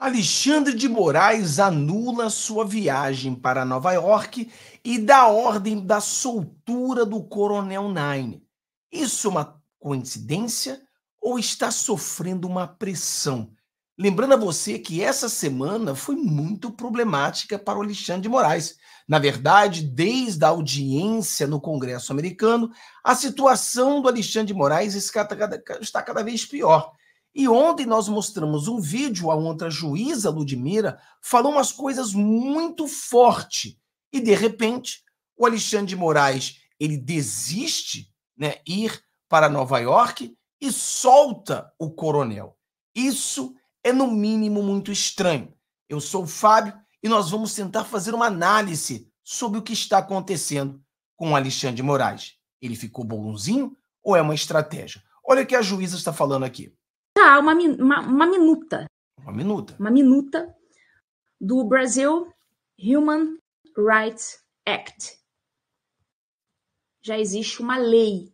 Alexandre de Moraes anula sua viagem para Nova York e dá ordem da soltura do Coronel Nine. Isso é uma coincidência ou está sofrendo uma pressão? Lembrando a você que essa semana foi muito problemática para o Alexandre de Moraes. Na verdade, desde a audiência no Congresso americano, a situação do Alexandre de Moraes está cada vez pior. E ontem nós mostramos um vídeo onde a juíza Ludmira falou umas coisas muito forte e de repente o Alexandre de Moraes ele desiste, né, ir para Nova York e solta o coronel. Isso é no mínimo muito estranho. Eu sou o Fábio e nós vamos tentar fazer uma análise sobre o que está acontecendo com o Alexandre de Moraes. Ele ficou bonzinho ou é uma estratégia? Olha o que a juíza está falando aqui. Tá, uma, uma, uma minuta. Uma minuta. Uma minuta do Brasil Human Rights Act. Já existe uma lei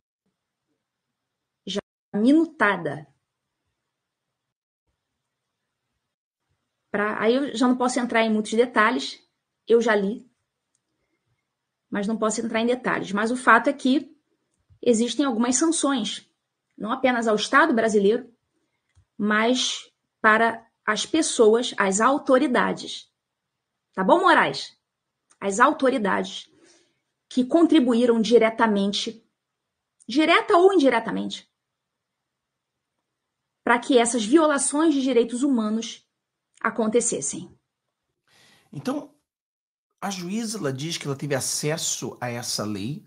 já minutada. Pra, aí eu já não posso entrar em muitos detalhes, eu já li, mas não posso entrar em detalhes. Mas o fato é que existem algumas sanções, não apenas ao Estado brasileiro, mas para as pessoas, as autoridades. Tá bom, Moraes? As autoridades que contribuíram diretamente, direta ou indiretamente, para que essas violações de direitos humanos acontecessem. Então, a juíza ela diz que ela teve acesso a essa lei.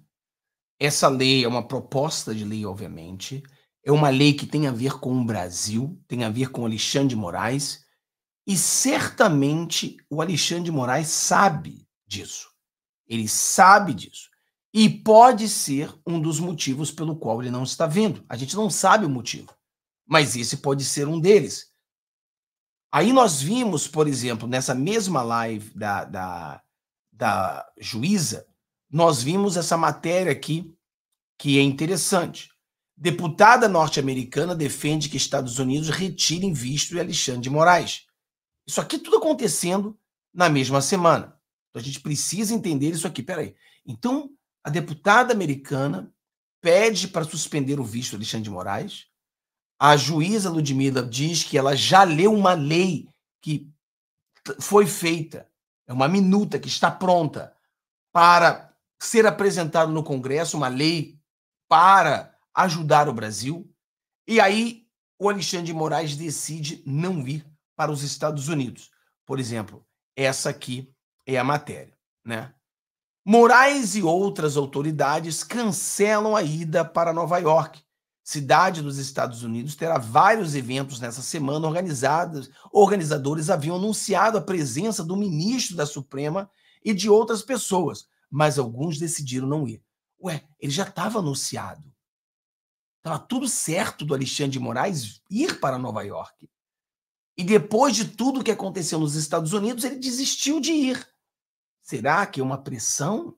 Essa lei é uma proposta de lei, obviamente é uma lei que tem a ver com o Brasil, tem a ver com Alexandre de Moraes, e certamente o Alexandre de Moraes sabe disso. Ele sabe disso. E pode ser um dos motivos pelo qual ele não está vindo. A gente não sabe o motivo, mas esse pode ser um deles. Aí nós vimos, por exemplo, nessa mesma live da, da, da juíza, nós vimos essa matéria aqui que é interessante Deputada norte-americana defende que Estados Unidos retirem visto de Alexandre de Moraes. Isso aqui tudo acontecendo na mesma semana. Então a gente precisa entender isso aqui. Peraí. Então, a deputada americana pede para suspender o visto de Alexandre de Moraes. A juíza Ludmilla diz que ela já leu uma lei que foi feita, é uma minuta que está pronta para ser apresentada no Congresso, uma lei para ajudar o Brasil. E aí o Alexandre de Moraes decide não vir para os Estados Unidos. Por exemplo, essa aqui é a matéria, né? Moraes e outras autoridades cancelam a ida para Nova York. Cidade dos Estados Unidos terá vários eventos nessa semana organizados. Organizadores haviam anunciado a presença do ministro da Suprema e de outras pessoas, mas alguns decidiram não ir. Ué, ele já estava anunciado. Estava tudo certo do Alexandre de Moraes ir para Nova York. E depois de tudo o que aconteceu nos Estados Unidos, ele desistiu de ir. Será que é uma pressão?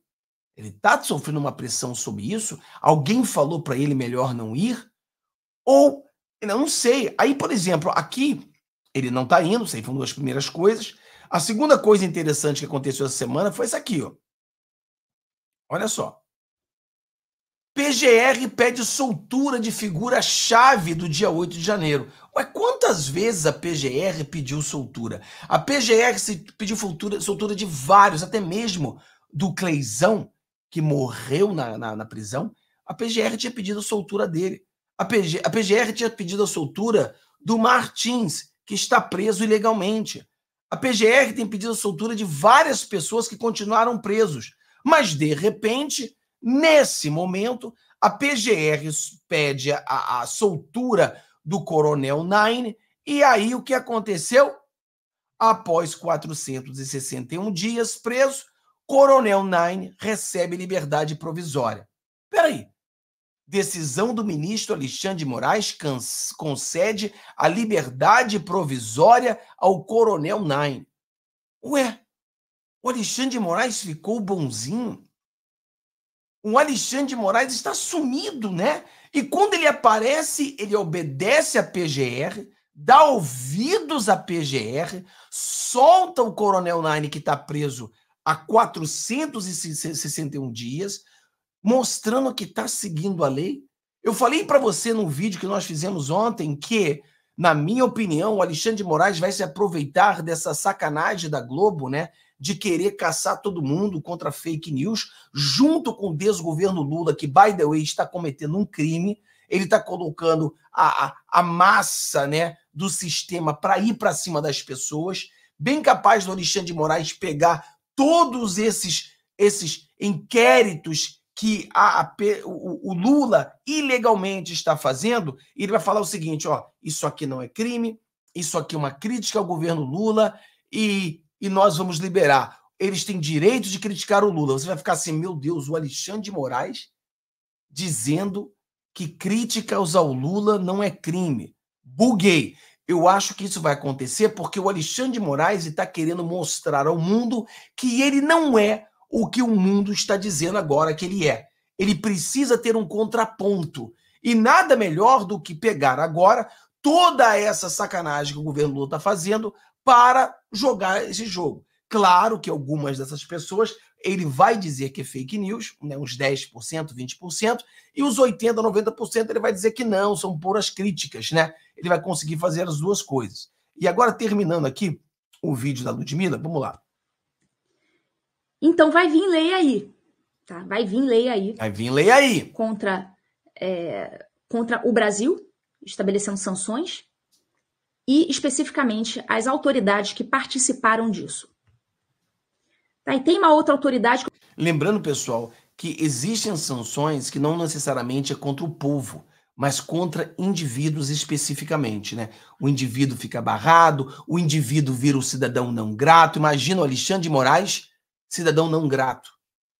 Ele está sofrendo uma pressão sobre isso? Alguém falou para ele melhor não ir? Ou, eu não sei. Aí, por exemplo, aqui, ele não está indo, isso aí foi uma das primeiras coisas. A segunda coisa interessante que aconteceu essa semana foi essa aqui, ó. Olha só. PGR pede soltura de figura-chave do dia 8 de janeiro. Ué, quantas vezes a PGR pediu soltura? A PGR se pediu soltura, soltura de vários, até mesmo do Cleizão, que morreu na, na, na prisão. A PGR tinha pedido a soltura dele. A, PG, a PGR tinha pedido a soltura do Martins, que está preso ilegalmente. A PGR tem pedido a soltura de várias pessoas que continuaram presos. Mas, de repente, Nesse momento, a PGR pede a, a soltura do coronel Nine, e aí o que aconteceu? Após 461 dias preso, Coronel Nine recebe liberdade provisória. Peraí. Decisão do ministro Alexandre de Moraes concede a liberdade provisória ao Coronel Nine. Ué, o Alexandre de Moraes ficou bonzinho? o Alexandre de Moraes está sumido, né? E quando ele aparece, ele obedece a PGR, dá ouvidos à PGR, solta o Coronel Nine, que está preso há 461 dias, mostrando que está seguindo a lei. Eu falei para você num vídeo que nós fizemos ontem que, na minha opinião, o Alexandre de Moraes vai se aproveitar dessa sacanagem da Globo, né? de querer caçar todo mundo contra fake news, junto com o desgoverno Lula, que, by the way, está cometendo um crime, ele está colocando a, a, a, massa né, do sistema para ir para cima das pessoas, bem capaz do Alexandre de Moraes pegar todos esses, esses inquéritos que a, a o, o, Lula ilegalmente está fazendo, e ele vai falar o seguinte: ó, isso aqui não é crime, isso aqui é uma crítica ao governo Lula, e e nós vamos liberar. Eles têm direito de criticar o Lula. Você vai ficar assim, meu Deus, o Alexandre de Moraes dizendo que críticas ao Lula não é crime. Buguei. Eu acho que isso vai acontecer porque o Alexandre de Moraes está querendo mostrar ao mundo que ele não é o que o mundo está dizendo agora que ele é. Ele precisa ter um contraponto. E nada melhor do que pegar agora toda essa sacanagem que o governo Lula está fazendo, para jogar esse jogo. Claro que algumas dessas pessoas ele vai dizer que é fake news, né, uns 10%, 20%, e os 80%, 90% ele vai dizer que não, são puras críticas, né? Ele vai conseguir fazer as duas coisas. E agora, terminando aqui o vídeo da Ludmilla, vamos lá. Então vai vir lei aí, tá? Vai vir lei aí. Vai vir lei aí. Contra, é, contra o Brasil, estabelecendo sanções e especificamente as autoridades que participaram disso. Tá, e tem uma outra autoridade. Lembrando, pessoal, que existem sanções que não necessariamente é contra o povo, mas contra indivíduos especificamente, né? O indivíduo fica barrado, o indivíduo vira o cidadão não grato. Imagina o Alexandre de Moraes, cidadão não grato,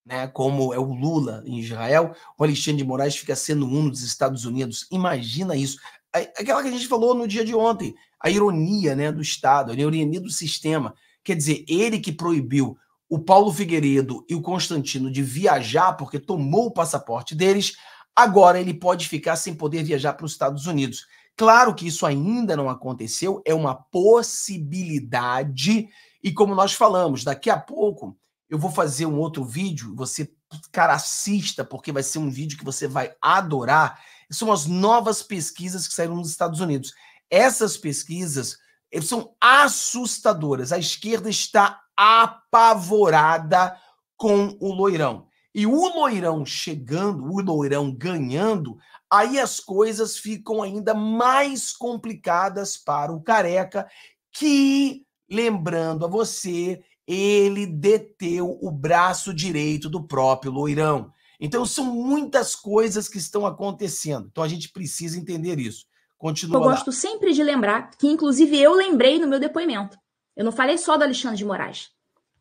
né? Como é o Lula em Israel, o Alexandre de Moraes fica sendo um dos Estados Unidos. Imagina isso. É, é aquela que a gente falou no dia de ontem, a ironia né, do Estado, a ironia do sistema. Quer dizer, ele que proibiu o Paulo Figueiredo e o Constantino de viajar porque tomou o passaporte deles, agora ele pode ficar sem poder viajar para os Estados Unidos. Claro que isso ainda não aconteceu, é uma possibilidade, e como nós falamos, daqui a pouco eu vou fazer um outro vídeo, você, cara, assista, porque vai ser um vídeo que você vai adorar. São as novas pesquisas que saíram nos Estados Unidos. Essas pesquisas são assustadoras. A esquerda está apavorada com o loirão. E o loirão chegando, o loirão ganhando, aí as coisas ficam ainda mais complicadas para o careca, que, lembrando a você, ele deteu o braço direito do próprio loirão. Então, são muitas coisas que estão acontecendo. Então, a gente precisa entender isso. Continua eu gosto sempre de lembrar, que inclusive eu lembrei no meu depoimento. Eu não falei só do Alexandre de Moraes.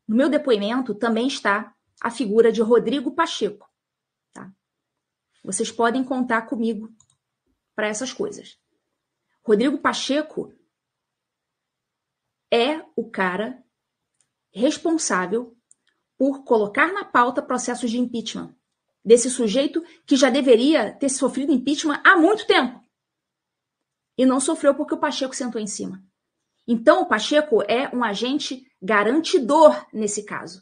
No meu depoimento também está a figura de Rodrigo Pacheco. Tá? Vocês podem contar comigo para essas coisas. Rodrigo Pacheco é o cara responsável por colocar na pauta processos de impeachment desse sujeito que já deveria ter sofrido impeachment há muito tempo e não sofreu porque o Pacheco sentou em cima. Então, o Pacheco é um agente garantidor nesse caso.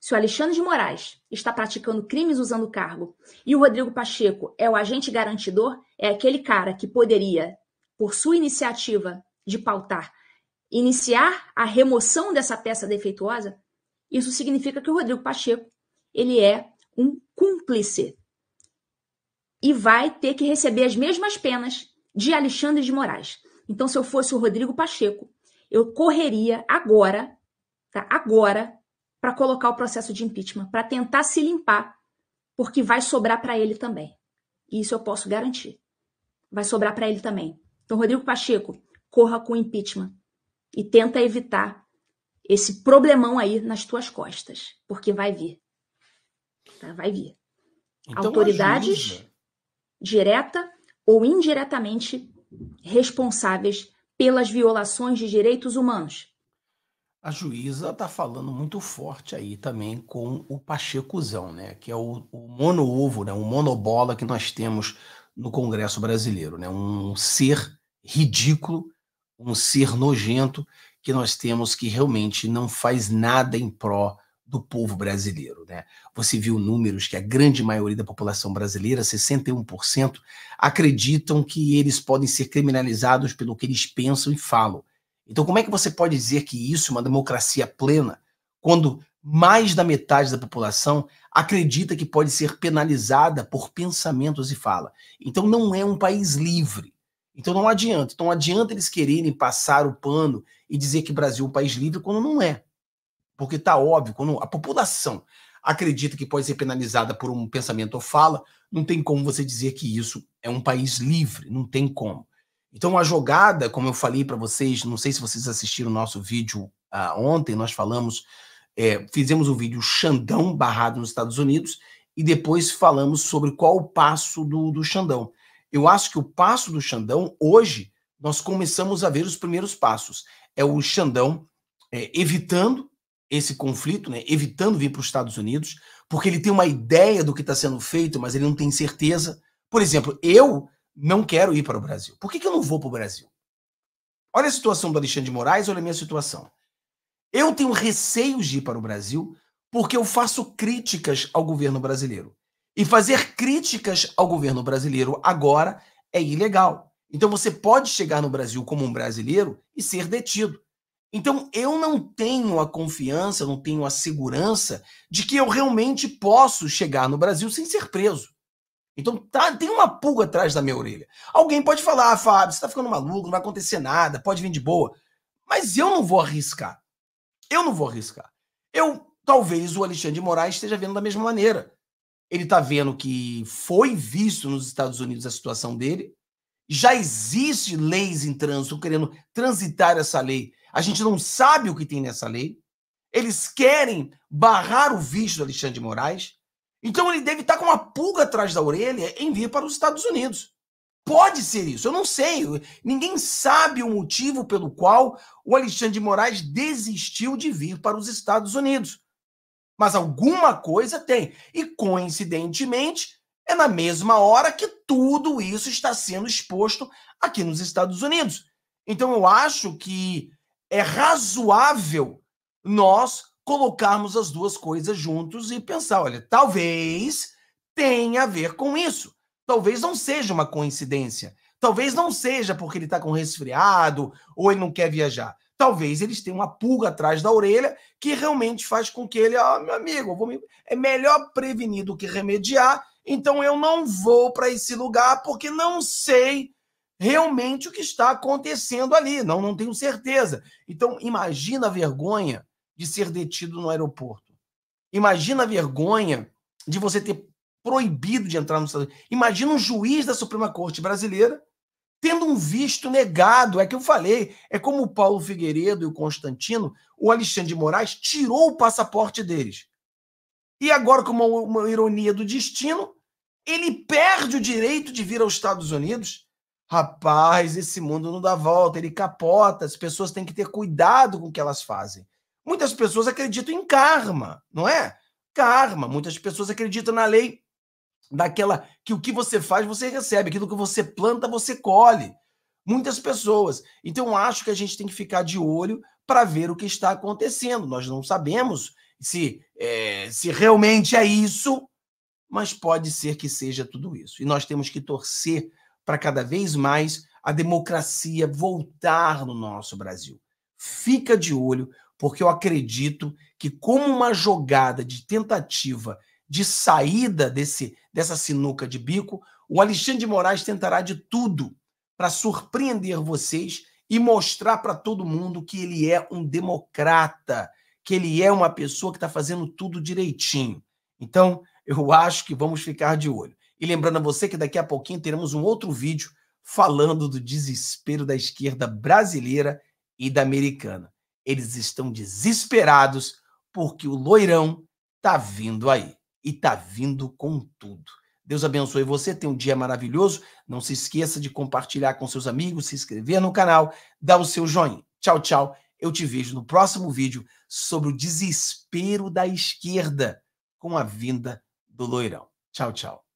Se o Alexandre de Moraes está praticando crimes usando o cargo e o Rodrigo Pacheco é o agente garantidor, é aquele cara que poderia, por sua iniciativa de pautar, iniciar a remoção dessa peça defeituosa, isso significa que o Rodrigo Pacheco ele é um cúmplice e vai ter que receber as mesmas penas de Alexandre de Moraes. Então, se eu fosse o Rodrigo Pacheco, eu correria agora, tá? Agora, para colocar o processo de impeachment, para tentar se limpar, porque vai sobrar para ele também. E isso eu posso garantir. Vai sobrar para ele também. Então, Rodrigo Pacheco, corra com o impeachment e tenta evitar esse problemão aí nas tuas costas, porque vai vir. Tá? Vai vir. Então, Autoridades, direta ou indiretamente responsáveis pelas violações de direitos humanos. A juíza está falando muito forte aí também com o pachecuzão, né? Que é o, o mono-ovo, né? o monobola que nós temos no Congresso brasileiro, né? Um ser ridículo, um ser nojento que nós temos que realmente não faz nada em pró do povo brasileiro. Né? Você viu números que a grande maioria da população brasileira, 61%, acreditam que eles podem ser criminalizados pelo que eles pensam e falam. Então, como é que você pode dizer que isso é uma democracia plena quando mais da metade da população acredita que pode ser penalizada por pensamentos e fala? Então, não é um país livre. Então, não adianta. Então, não adianta eles quererem passar o pano e dizer que Brasil é um país livre quando não é. Porque está óbvio, quando a população acredita que pode ser penalizada por um pensamento ou fala, não tem como você dizer que isso é um país livre, não tem como. Então a jogada, como eu falei para vocês, não sei se vocês assistiram o nosso vídeo ah, ontem, nós falamos, é, fizemos um vídeo Xandão barrado nos Estados Unidos e depois falamos sobre qual o passo do, do Xandão. Eu acho que o passo do Xandão, hoje, nós começamos a ver os primeiros passos. É o Xandão é, evitando esse conflito, né, evitando vir para os Estados Unidos, porque ele tem uma ideia do que está sendo feito, mas ele não tem certeza. Por exemplo, eu não quero ir para o Brasil. Por que, que eu não vou para o Brasil? Olha a situação do Alexandre de Moraes, olha a minha situação. Eu tenho receio de ir para o Brasil porque eu faço críticas ao governo brasileiro. E fazer críticas ao governo brasileiro agora é ilegal. Então você pode chegar no Brasil como um brasileiro e ser detido. Então eu não tenho a confiança, não tenho a segurança de que eu realmente posso chegar no Brasil sem ser preso. Então tá, tem uma pulga atrás da minha orelha. Alguém pode falar, ah, Fábio, você está ficando maluco, não vai acontecer nada, pode vir de boa. Mas eu não vou arriscar. Eu não vou arriscar. Eu, talvez o Alexandre de Moraes esteja vendo da mesma maneira. Ele está vendo que foi visto nos Estados Unidos a situação dele, já existe leis em trânsito querendo transitar essa lei a gente não sabe o que tem nessa lei. Eles querem barrar o visto do Alexandre de Moraes. Então ele deve estar com uma pulga atrás da orelha em vir para os Estados Unidos. Pode ser isso, eu não sei. Ninguém sabe o motivo pelo qual o Alexandre de Moraes desistiu de vir para os Estados Unidos. Mas alguma coisa tem. E coincidentemente, é na mesma hora que tudo isso está sendo exposto aqui nos Estados Unidos. Então eu acho que é razoável nós colocarmos as duas coisas juntos e pensar, olha, talvez tenha a ver com isso. Talvez não seja uma coincidência. Talvez não seja porque ele está com resfriado ou ele não quer viajar. Talvez eles tenham uma pulga atrás da orelha que realmente faz com que ele, ó, oh, ah, meu amigo, me... é melhor prevenir do que remediar, então eu não vou para esse lugar porque não sei realmente o que está acontecendo ali. Não, não tenho certeza. Então, imagina a vergonha de ser detido no aeroporto. Imagina a vergonha de você ter proibido de entrar no Estados Unidos. Imagina um juiz da Suprema Corte brasileira tendo um visto negado. É que eu falei, é como o Paulo Figueiredo e o Constantino, o Alexandre de Moraes tirou o passaporte deles. E agora, como uma ironia do destino, ele perde o direito de vir aos Estados Unidos Rapaz, esse mundo não dá volta, ele capota. As pessoas têm que ter cuidado com o que elas fazem. Muitas pessoas acreditam em karma, não é? Karma. Muitas pessoas acreditam na lei daquela que o que você faz você recebe, aquilo que você planta você colhe. Muitas pessoas. Então acho que a gente tem que ficar de olho para ver o que está acontecendo. Nós não sabemos se é, se realmente é isso, mas pode ser que seja tudo isso. E nós temos que torcer para cada vez mais a democracia voltar no nosso Brasil. Fica de olho, porque eu acredito que, como uma jogada de tentativa de saída desse, dessa sinuca de bico, o Alexandre de Moraes tentará de tudo para surpreender vocês e mostrar para todo mundo que ele é um democrata, que ele é uma pessoa que está fazendo tudo direitinho. Então, eu acho que vamos ficar de olho. E lembrando a você que daqui a pouquinho teremos um outro vídeo falando do desespero da esquerda brasileira e da americana. Eles estão desesperados porque o loirão tá vindo aí e tá vindo com tudo. Deus abençoe você, tenha um dia maravilhoso. Não se esqueça de compartilhar com seus amigos, se inscrever no canal, dar o seu joinha. Tchau, tchau. Eu te vejo no próximo vídeo sobre o desespero da esquerda com a vinda do loirão. Tchau, tchau.